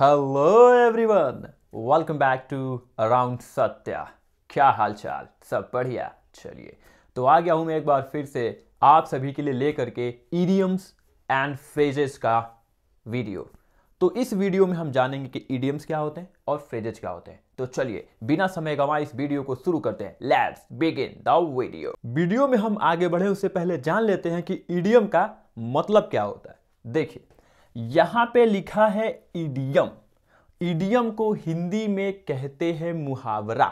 hello everyone welcome back to around Satya क्या हाल चाल सब बढ़िया चलिए तो आ गया हूं मैं एक बार फिर से आप सभी के लिए लेकर के ईडियम्स एंड फ्रेजेस का वीडियो तो इस वीडियो में हम जानेंगे कि ईडियम्स क्या होते हैं और फ्रेजेस क्या होते हैं तो चलिए बिना समय गवाए इस वीडियो को शुरू करते हैं let's begin the video video में हम आगे बढ़े उससे पहले जान लेते हैं कि ईडियम का मतलब क्या होता है देखिए यहां पे लिखा है इडियम इडियम को हिंदी में कहते हैं मुहावरा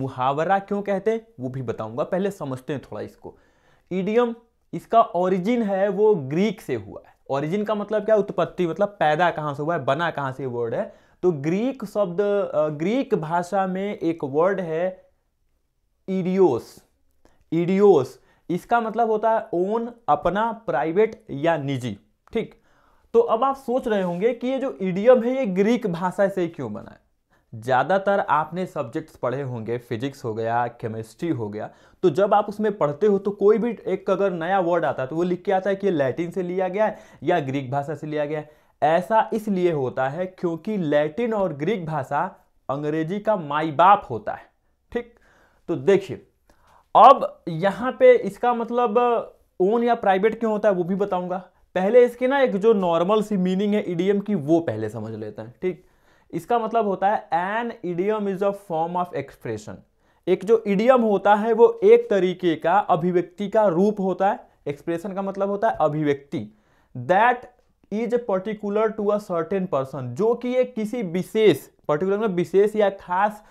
मुहावरा क्यों कहते हैं वो भी बताऊंगा पहले समझते हैं थोड़ा इसको इडियम इसका ओरिजिन है वो ग्रीक से हुआ है ओरिजिन का मतलब क्या उत्पत्ति मतलब पैदा कहां से हुआ है बना कहां से वर्ड है तो ग्रीक शब्द ग्रीक भाषा में एक वर्ड है इडियोस इडियोस इसका मतलब होता है ओन अपना प्राइवेट या निजी ठीक तो अब आप सोच रहे होंगे कि ये जो इडियम है ये ग्रीक भाषा से क्यों बना है ज़्यादातर आपने सब्जेक्ट्स पढ़े होंगे फिजिक्स हो गया केमिस्ट्री हो गया तो जब आप उसमें पढ़ते हो तो कोई भी एक अगर नया वर्ड आता है तो वो लिख के आता है कि ये लैटिन से लिया गया है या ग्रीक भाषा से लिया गया है ऐसा इसलिए होता है क्योंकि लैटिन और ग्रीक भाषा अंग्रेजी का माई बाप होता है ठीक तो देखिए अब यहाँ पे इसका मतलब ओन या प्राइवेट क्यों होता है वो भी बताऊंगा पहले इसकी ना एक जो नॉर्मल सी मीनिंग है इडियम की वो पहले समझ लेते हैं ठीक इसका मतलब होता है an idiom is a form of expression एक जो इडियम होता है वो एक तरीके का अभिव्यक्ति का रूप होता है एक्सप्रेशन का मतलब होता है अभिव्यक्ति that is particular to a certain person जो कि ये किसी विशेष पर्टिकुलर में विशेष या खास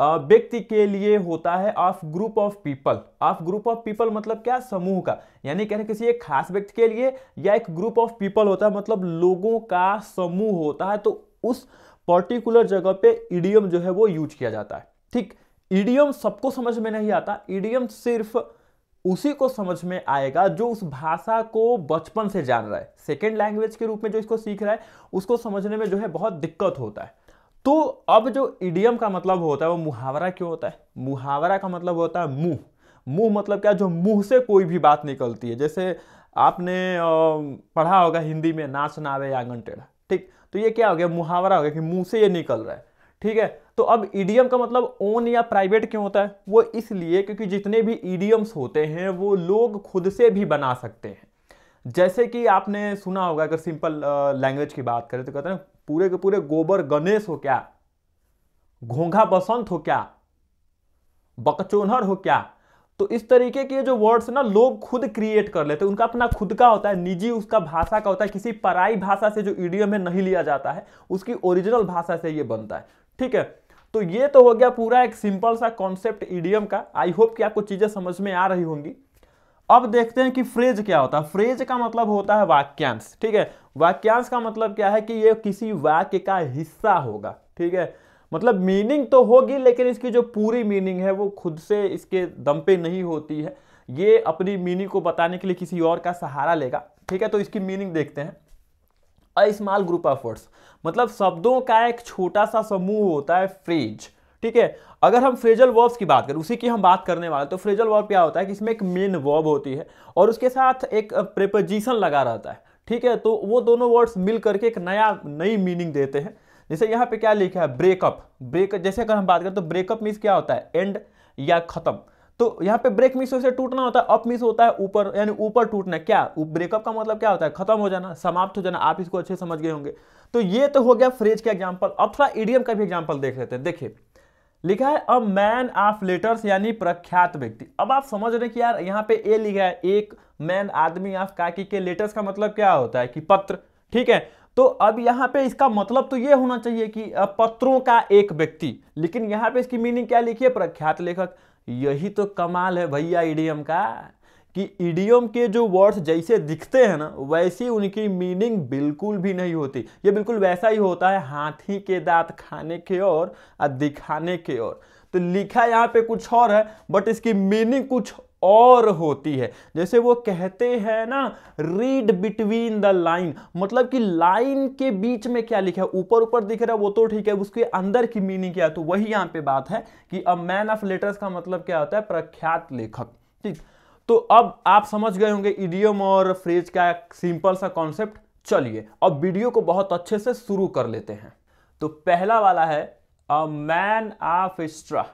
व्यक्ति के लिए होता है of group of people of group of people मतलब क्या समूह का यानी कह रहे किसी एक खास व्यक्ति के लिए या एक ग्रुप ऑफ पीपल होता है मतलब लोगों का समूह होता है तो उस पर्टिकुलर जगह पे ईडीएम जो है वो यूज किया जाता है ठीक ईडीएम सबको समझ में नहीं आता ईडीएम सिर्फ उसी को समझ में आएगा जो उस भाषा को बचपन से जान रहा है सेकेंड लैंग्वेज के रूप में जो इसको सीख रहा है उसको समझने में जो है बहुत दिक्कत होता है तो अब जो इडियम का मतलब होता है वो मुहावरा क्यों होता है मुहावरा का मतलब होता है मुंह मुंह मतलब क्या जो मुंह से कोई भी बात निकलती है जैसे आपने पढ़ा होगा हिंदी में नाच नावे आंगन टेढ़ा ठीक तो ये क्या हो गया मुहावरा हो गया कि मुंह से ये निकल रहा है ठीक है तो अब ईडीएम का मतलब ओन या प्राइवेट क्यों होता है वो इसलिए क्योंकि जितने भी ईडीएम्स होते हैं वो लोग खुद से भी बना सकते हैं जैसे कि आपने सुना होगा अगर सिंपल लैंग्वेज की बात करें तो कहते हैं पूरे के पूरे गोबर गणेश हो क्या घोंघा बसंत हो क्या बकचोनर हो क्या तो इस तरीके के जो वर्ड्स ना लोग खुद क्रिएट कर लेते हैं उनका अपना खुद का होता है निजी उसका भाषा का होता है किसी पराई भाषा से जो ईडीएम में नहीं लिया जाता है उसकी ओरिजिनल भाषा से ये बनता है ठीक है तो ये तो हो गया पूरा एक सिंपल सा कॉन्सेप्ट ईडीएम का आई होप कि आपको चीज़ें समझ में आ रही होंगी अब देखते हैं कि फ्रेज क्या होता है फ्रेज का मतलब होता है वाक्यांश ठीक है वाक्यांश का मतलब क्या है कि ये किसी वाक्य का हिस्सा होगा ठीक है मतलब मीनिंग तो होगी लेकिन इसकी जो पूरी मीनिंग है वो खुद से इसके दम पे नहीं होती है ये अपनी मीनिंग को बताने के लिए किसी और का सहारा लेगा ठीक है तो इसकी मीनिंग देखते हैं a small group of words मतलब शब्दों का एक छोटा सा समूह होता है फ्रेज ठीक है अगर हम फ्रेजल वर्ब्स की बात करें उसी की हम बात करने वाले तो फ्रेजल वर्ब क्या होता है कि इसमें एक मेन वर्ब होती है और उसके साथ एक प्रेपोजिशन लगा रहता है ठीक है तो वो दोनों वर्ड्स मिल करके एक नया नई मीनिंग देते हैं जैसे यहाँ पे क्या लिखा है ब्रेकअप ब्रेक जैसे अगर हम बात करें तो ब्रेकअप मीन्स क्या होता है एंड या खत्म तो यहाँ पे ब्रेक मिस से टूटना होता है अप मिस होता है ऊपर यानी ऊपर टूटना क्या ब्रेकअप का मतलब क्या होता है खत्म हो जाना समाप्त हो जाना आप इसको अच्छे समझ गए होंगे तो ये तो हो गया फ्रेज का एग्जाम्पल अब थोड़ा ईडियम का भी एग्जाम्पल देख लेते हैं देखिए लिखा है अ मैन ऑफ लेटर्स यानी प्रख्यात व्यक्ति अब आप समझ रहे हैं कि यार यहाँ पे ए लिखा है एक मैन आदमी ऑफ काकी के लेटर्स का मतलब क्या होता है कि पत्र ठीक है तो अब यहाँ पे इसका मतलब तो ये होना चाहिए कि पत्रों का एक व्यक्ति लेकिन यहाँ पे इसकी मीनिंग क्या लिखी है प्रख्यात लेखक यही तो कमाल है भैया ईडीएम का कि इडियम के जो वर्ड्स जैसे दिखते हैं ना वैसी उनकी मीनिंग बिल्कुल भी नहीं होती ये बिल्कुल वैसा ही होता है हाथी के दांत खाने के और दिखाने के और तो लिखा यहाँ पे कुछ और है बट इसकी मीनिंग कुछ और होती है जैसे वो कहते हैं ना रीड बिटवीन द लाइन मतलब कि लाइन के बीच में क्या लिखा है ऊपर ऊपर दिख रहा है वो तो ठीक है उसके अंदर की मीनिंग क्या है तो वही यहाँ पे बात है कि अ मैन ऑफ लेटर्स का मतलब क्या होता है प्रख्यात लेखक ठीक तो अब आप समझ गए होंगे इडियम और फ्रेज का सिंपल सा कॉन्सेप्ट चलिए अब वीडियो को बहुत अच्छे से शुरू कर लेते हैं तो पहला वाला है अ मैन ऑफ स्ट्रा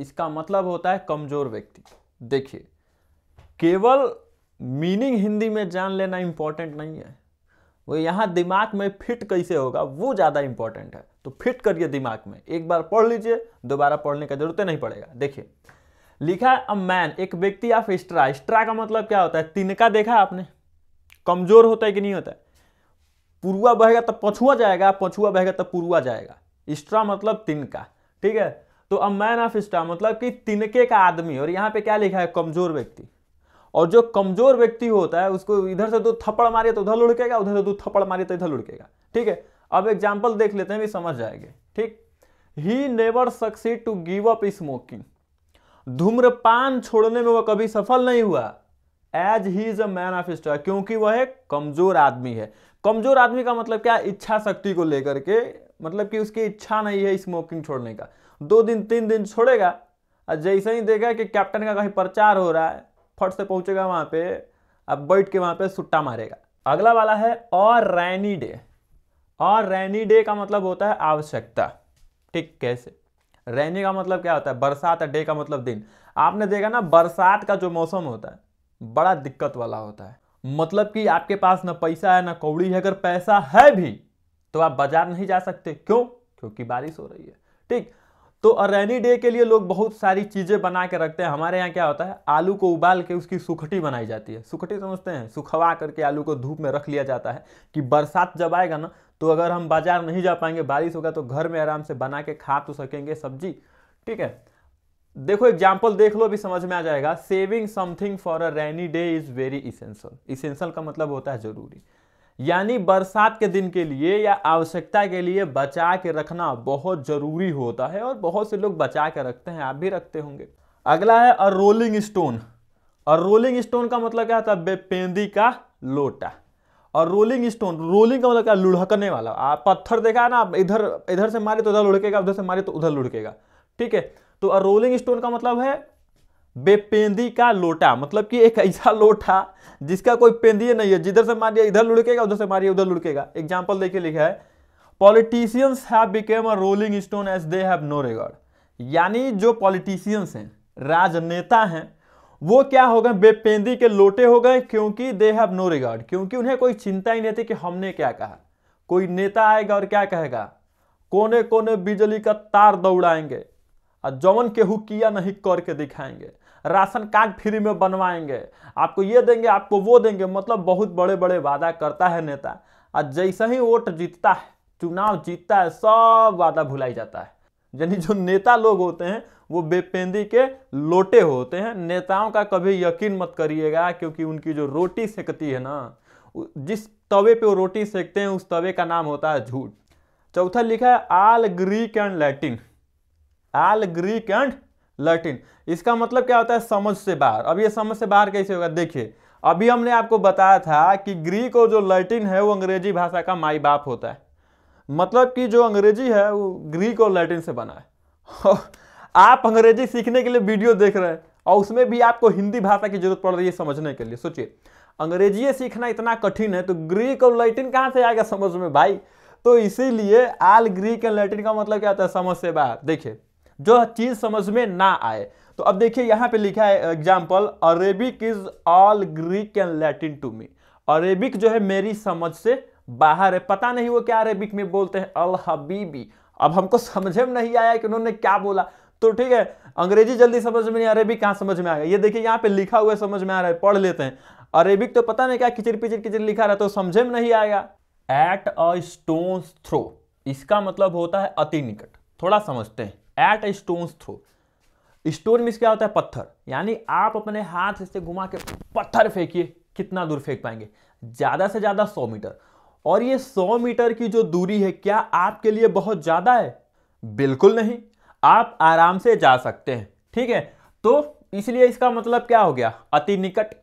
इसका मतलब होता है कमजोर व्यक्ति देखिए केवल मीनिंग हिंदी में जान लेना इंपॉर्टेंट नहीं है वो यहाँ दिमाग में फिट कैसे होगा वो ज़्यादा इंपॉर्टेंट है तो फिट करिए दिमाग में एक बार पढ़ लीजिए दोबारा पढ़ने का जरूरत नहीं पड़ेगा देखिए लिखा है अ मैन एक व्यक्ति ऑफ स्ट्रा स्ट्रा का मतलब क्या होता है तिनका देखा आपने कमजोर होता है कि नहीं होता है पुरुआ बहेगा तो पछुआ जाएगा पछुआ बहेगा तो पुरुआ जाएगा स्ट्रा मतलब तिनका ठीक है तो अ मैन ऑफ स्ट्रा मतलब कि तिनके का आदमी और यहाँ पे क्या लिखा है कमजोर व्यक्ति और जो कमजोर व्यक्ति होता है उसको इधर से दो थप्पड़ मारिए तो उधर लुढ़केगा उधर से दो थप्पड़ मारिए तो इधर लुढ़केगा ठीक है अब एग्जाम्पल देख लेते हैं भी समझ जाएंगे ठीक he never succeed to give up smoking धूम्रपान छोड़ने में वह कभी सफल नहीं हुआ as he is a man of star क्योंकि वह एक कमजोर आदमी है कमजोर आदमी का मतलब क्या इच्छा शक्ति को लेकर के मतलब कि उसकी इच्छा नहीं है स्मोकिंग छोड़ने का दो दिन तीन दिन छोड़ेगा और जैसे ही देगा कि कैप्टन का कहीं प्रचार हो रहा है फट से पहुंचेगा वहां पे अब बैठ के वहां पे सुट्टा मारेगा अगला वाला है और रैनी डे और रैनी डे का मतलब होता है आवश्यकता ठीक कैसे रैनी का मतलब क्या होता है बरसात डे का मतलब दिन आपने देखा ना बरसात का जो मौसम होता है बड़ा दिक्कत वाला होता है मतलब कि आपके पास ना पैसा है ना कौड़ी है अगर पैसा है भी तो आप बाजार नहीं जा सकते क्यों क्योंकि बारिश हो रही है ठीक तो रेनी डे के लिए लोग बहुत सारी चीज़ें बना के रखते हैं हमारे यहाँ क्या होता है आलू को उबाल के उसकी सुखटी बनाई जाती है सुखटी समझते हैं सुखवा करके आलू को धूप में रख लिया जाता है कि बरसात जब आएगा ना तो अगर हम बाजार नहीं जा पाएंगे बारिश होगा तो घर में आराम से बना के खा तो सकेंगे सब्जी ठीक है देखो एग्जाम्पल देख लो भी समझ में आ जाएगा saving something for a rainy day is very essential essential का मतलब होता है जरूरी यानी बरसात के दिन के लिए या आवश्यकता के लिए बचा के रखना बहुत जरूरी होता है और बहुत से लोग बचा के रखते हैं आप भी रखते होंगे अगला है अ रोलिंग स्टोन और रोलिंग स्टोन का मतलब क्या होता है बेपेंदी का लोटा और रोलिंग स्टोन रोलिंग का मतलब क्या लुढ़कने वाला आप पत्थर देखा है ना इधर इधर से मारे तो उधर लुढ़केगा उधर से मारे तो उधर लुढ़केगा ठीक है तो और रोलिंग स्टोन का मतलब है बेपेंदी का लोटा मतलब कि एक ऐसा लोटा जिसका कोई पेंदी नहीं है जिधर से मारिए इधर लुढ़केगा उधर से मारिए उधर लुढ़केगा एग्जाम्पल देखिए लिखा है politicians have become a rolling stone as they have no regard यानी जो पॉलिटिशियंस हैं राजनेता हैं वो क्या हो गए बेपेंदी के लोटे हो गए क्योंकि दे हैव नो रिगार्ड क्योंकि उन्हें कोई चिंता ही नहीं थी कि हमने क्या कहा कोई नेता आएगा और क्या कहेगा कोने कोने बिजली का तार दौड़ाएंगे और जौन केहू किया नहीं करके दिखाएंगे राशन कार्ड फ्री में बनवाएंगे आपको ये देंगे आपको वो देंगे मतलब बहुत बड़े बड़े वादा करता है नेता और जैसे ही वोट जीतता है चुनाव जीतता है सब वादा भुलाई जाता है यानी जो नेता लोग होते हैं वो बेपेंदी के लोटे होते हैं नेताओं का कभी यकीन मत करिएगा क्योंकि उनकी जो रोटी सेकती है ना जिस तवे पे वो रोटी सेकते हैं उस तवे का नाम होता है झूठ चौथा लिखा है all Greek and Latin all Greek and Latin इसका मतलब क्या होता है समझ से बाहर अब ये समझ से बाहर कैसे होगा देखिए अभी हमने आपको बताया था कि ग्रीक और जो लैटिन है वो अंग्रेजी भाषा का माई बाप होता है मतलब कि जो अंग्रेजी है वो ग्रीक और लैटिन से बना है आप अंग्रेजी सीखने के लिए वीडियो देख रहे हैं और उसमें भी आपको हिंदी भाषा की जरूरत पड़ रही है समझने के लिए सोचिए अंग्रेजी सीखना इतना कठिन है तो ग्रीक और लैटिन कहाँ से आएगा समझ में भाई तो इसीलिए आल ग्रीक एंड लैटिन का मतलब क्या होता है समझ से बाहर देखिए जो चीज समझ में ना आए तो अब देखिए यहाँ पे लिखा है example Arabic is all Greek and Latin to me Arabic जो है मेरी समझ से बाहर है पता नहीं वो क्या अरेबिक में बोलते हैं अल हबीबी अब हमको समझे में नहीं आया कि उन्होंने क्या बोला तो ठीक है अंग्रेजी जल्दी समझ में नहीं अरेबिक कहाँ समझ में आ गया ये देखिए यहाँ पे लिखा हुआ समझ में आ रहा है पढ़ लेते हैं अरेबिक तो पता नहीं क्या किचिर पिचिर किचिर लिखा रहा तो समझे में नहीं आएगा एट अ स्टोन थ्रो इसका मतलब होता है अति निकट थोड़ा समझते हैं at a stone throw stone miss क्या होता है पत्थर यानी आप अपने हाथ से घुमा के पत्थर फेंकिए कितना दूर फेंक पाएंगे ज़्यादा से ज़्यादा सौ मीटर और ये सौ मीटर की जो दूरी है क्या आपके लिए बहुत ज़्यादा है बिल्कुल नहीं आप आराम से जा सकते हैं ठीक है तो इसलिए इसका मतलब क्या हो गया अति निकट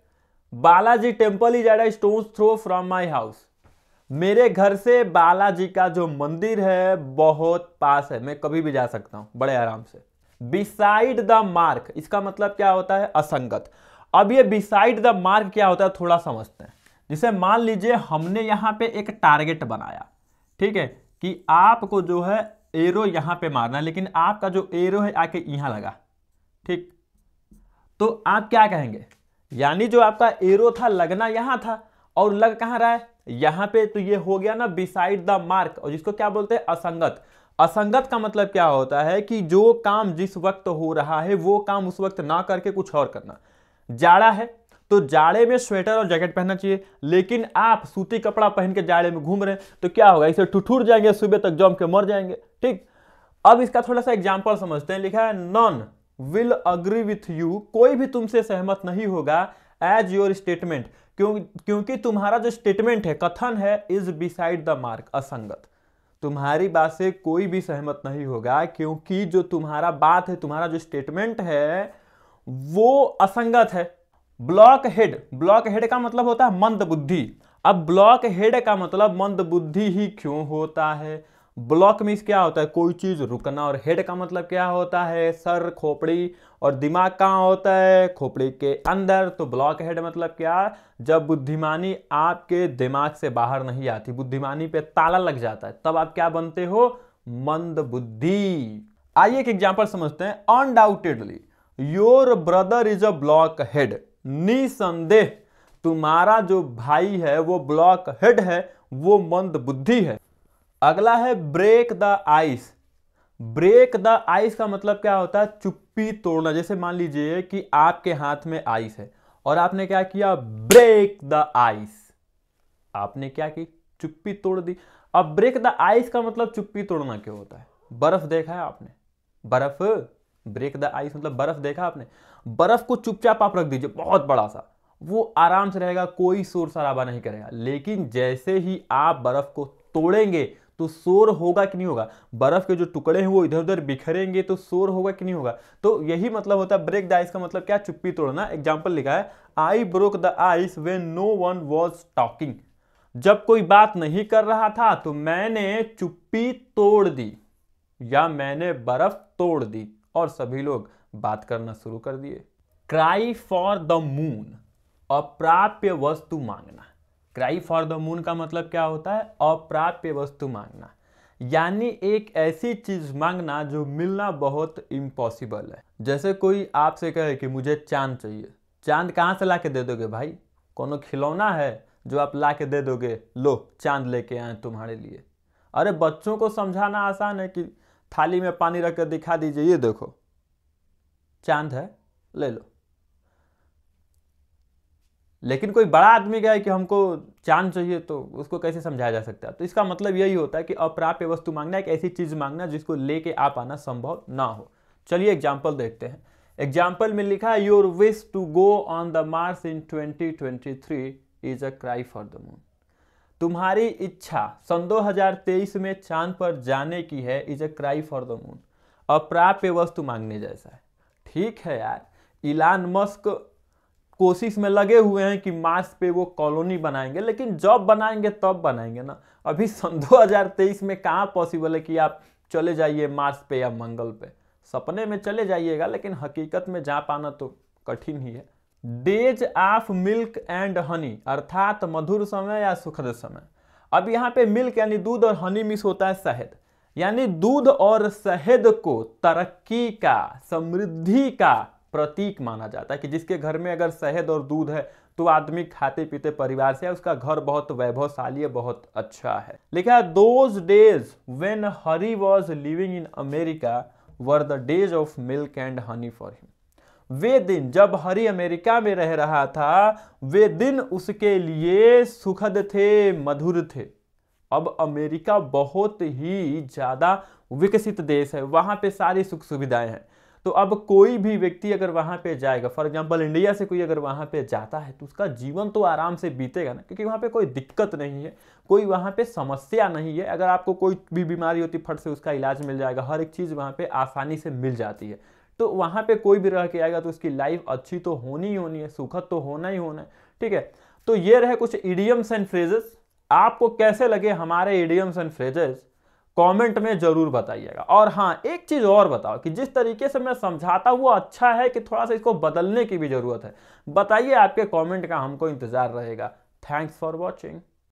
Balaji temple is at stone throw from my house मेरे घर से बालाजी का जो मंदिर है बहुत पास है मैं कभी भी जा सकता हूं बड़े आराम से बिसाइड द मार्क इसका मतलब क्या होता है असंगत अब ये बिसाइड द मार्क क्या होता है थोड़ा समझते हैं जिसे मान लीजिए हमने यहां पे एक टारगेट बनाया ठीक है कि आपको जो है एरो यहां पे मारना लेकिन आपका जो एरो है आके यहां लगा ठीक तो आप क्या कहेंगे यानी जो आपका एरो था लगना यहां था और लग कहां रहा है यहां पे तो ये हो गया ना बिसाइड द मार्क और जिसको क्या बोलते हैं असंगत असंगत का मतलब क्या होता है कि जो काम जिस वक्त हो रहा है वो काम उस वक्त ना करके कुछ और करना जाड़ा है तो जाड़े में स्वेटर और जैकेट पहनना चाहिए लेकिन आप सूती कपड़ा पहन के जाड़े में घूम रहे हैं तो क्या होगा इसे ठुठुर जाएंगे सुबह तक जम के मर जाएंगे ठीक अब इसका थोड़ा सा एग्जाम्पल समझते हैं लिखा है none will agree with you कोई भी तुमसे सहमत नहीं होगा एज योर स्टेटमेंट क्योंकि तुम्हारा जो स्टेटमेंट है कथन है इज बिसाइड द मार्क असंगत तुम्हारी बात से कोई भी सहमत नहीं होगा क्योंकि जो तुम्हारा बात है तुम्हारा जो स्टेटमेंट है वो असंगत है ब्लॉक हेड ब्लॉक हेड का मतलब होता है मंद बुद्धि अब ब्लॉक हेड का मतलब मंद बुद्धि ही क्यों होता है ब्लॉक मीन्स क्या होता है कोई चीज़ रुकना और हेड का मतलब क्या होता है सर खोपड़ी और दिमाग कहाँ होता है खोपड़ी के अंदर तो ब्लॉक हेड मतलब क्या जब बुद्धिमानी आपके दिमाग से बाहर नहीं आती बुद्धिमानी पे ताला लग जाता है तब आप क्या बनते हो मंद बुद्धि आइए एक एग्जाम्पल समझते हैं undoubtedly your brother is a blockhead निसंदेह तुम्हारा जो भाई है वो ब्लॉक हेड है वो मंद बुद्धि है अगला है break the ice break the ice का मतलब क्या होता है चुप्पी तोड़ना जैसे मान लीजिए कि आपके हाथ में आइस है और आपने क्या किया ब्रेक द आइस आपने क्या की चुप्पी तोड़ दी अब ब्रेक द आइस का मतलब चुप्पी तोड़ना क्यों होता है बर्फ देखा है आपने बर्फ ब्रेक द आइस मतलब बर्फ देखा आपने बर्फ को चुपचाप आप रख दीजिए बहुत बड़ा सा वो आराम से रहेगा कोई शोर शराबा नहीं करेगा लेकिन जैसे ही आप बर्फ को तोड़ेंगे तो शोर होगा कि नहीं होगा बर्फ के जो टुकड़े हैं वो इधर उधर बिखरेंगे तो शोर होगा कि नहीं होगा तो यही मतलब होता है ब्रेक द आइस का मतलब क्या चुप्पी तोड़ना एग्जाम्पल लिखा है I broke the ice when no one was talking जब कोई बात नहीं कर रहा था तो मैंने चुप्पी तोड़ दी या मैंने बर्फ तोड़ दी और सभी लोग बात करना शुरू कर दिए क्राई फॉर द मून अप्राप्य वस्तु मांगना क्राई फॉर द मून का मतलब क्या होता है अप्राप्य वस्तु मांगना यानी एक ऐसी चीज मांगना जो मिलना बहुत इम्पॉसिबल है जैसे कोई आपसे कहे कि मुझे चांद चाहिए चांद कहाँ से ला के दे दोगे भाई कोनो खिलौना है जो आप ला के दे दोगे लो चांद लेके आए तुम्हारे लिए अरे बच्चों को समझाना आसान है कि थाली में पानी रख कर दिखा दीजिए ये देखो चांद है ले लो लेकिन कोई बड़ा आदमी गया कि हमको चांद चाहिए तो उसको कैसे समझाया जा सकता है तो इसका मतलब यही होता है कि अप्राप्य वस्तु मांगना एक ऐसी चीज़ मांगना जिसको लेके आ पाना संभव ना हो चलिए एग्जाम्पल देखते हैं एग्जाम्पल में लिखा है your wish to go on the Mars in 2023 is a cry for the moon तुम्हारी इच्छा सन 2023 में चांद पर जाने की है is a cry for the moon अप्राप्य वस्तु मांगने जैसा है ठीक है यार इलान मस्क कोशिश में लगे हुए हैं कि मार्स पे वो कॉलोनी बनाएंगे लेकिन जब बनाएंगे तब बनाएंगे ना अभी सन 2023 में कहाँ पॉसिबल है कि आप चले जाइए मार्स पे या मंगल पे सपने में चले जाइएगा लेकिन हकीकत में जा पाना तो कठिन ही है days of milk and honey अर्थात मधुर समय या सुखद समय अब यहाँ पे मिल्क यानी दूध और हनी मिस होता है शहद यानी दूध और शहद को तरक्की का समृद्धि का प्रतीक माना जाता है कि जिसके घर में अगर शहद और दूध है तो आदमी खाते पीते परिवार से है उसका घर बहुत वैभवशाली है बहुत अच्छा है लिखा है those days when Harry was living in America were the days of milk and honey for him वे दिन जब हरी अमेरिका में रह रहा था वे दिन उसके लिए सुखद थे मधुर थे अब अमेरिका बहुत ही ज़्यादा विकसित देश है वहाँ पे सारी सुख सुविधाएं हैं तो अब कोई भी व्यक्ति अगर वहाँ पे जाएगा फॉर एग्जाम्पल इंडिया से कोई अगर वहाँ पे जाता है तो उसका जीवन तो आराम से बीतेगा ना क्योंकि वहाँ पे कोई दिक्कत नहीं है कोई वहाँ पे समस्या नहीं है अगर आपको कोई भी बीमारी होती फट से उसका इलाज मिल जाएगा हर एक चीज़ वहाँ पर आसानी से मिल जाती है तो वहाँ पर कोई भी रह के आएगा तो उसकी लाइफ अच्छी तो होनी ही होनी है सुखद तो होना ही होना है ठीक है तो ये रहे कुछ इडियम्स एंड फ्रेजेस आपको कैसे लगे हमारे इडियम्स एंड फ्रेजेस कमेंट में जरूर बताइएगा और हाँ एक चीज़ और बताओ कि जिस तरीके से मैं समझाता हुआ अच्छा है कि थोड़ा सा इसको बदलने की भी ज़रूरत है बताइए आपके कमेंट का हमको इंतज़ार रहेगा थैंक्स फॉर वॉचिंग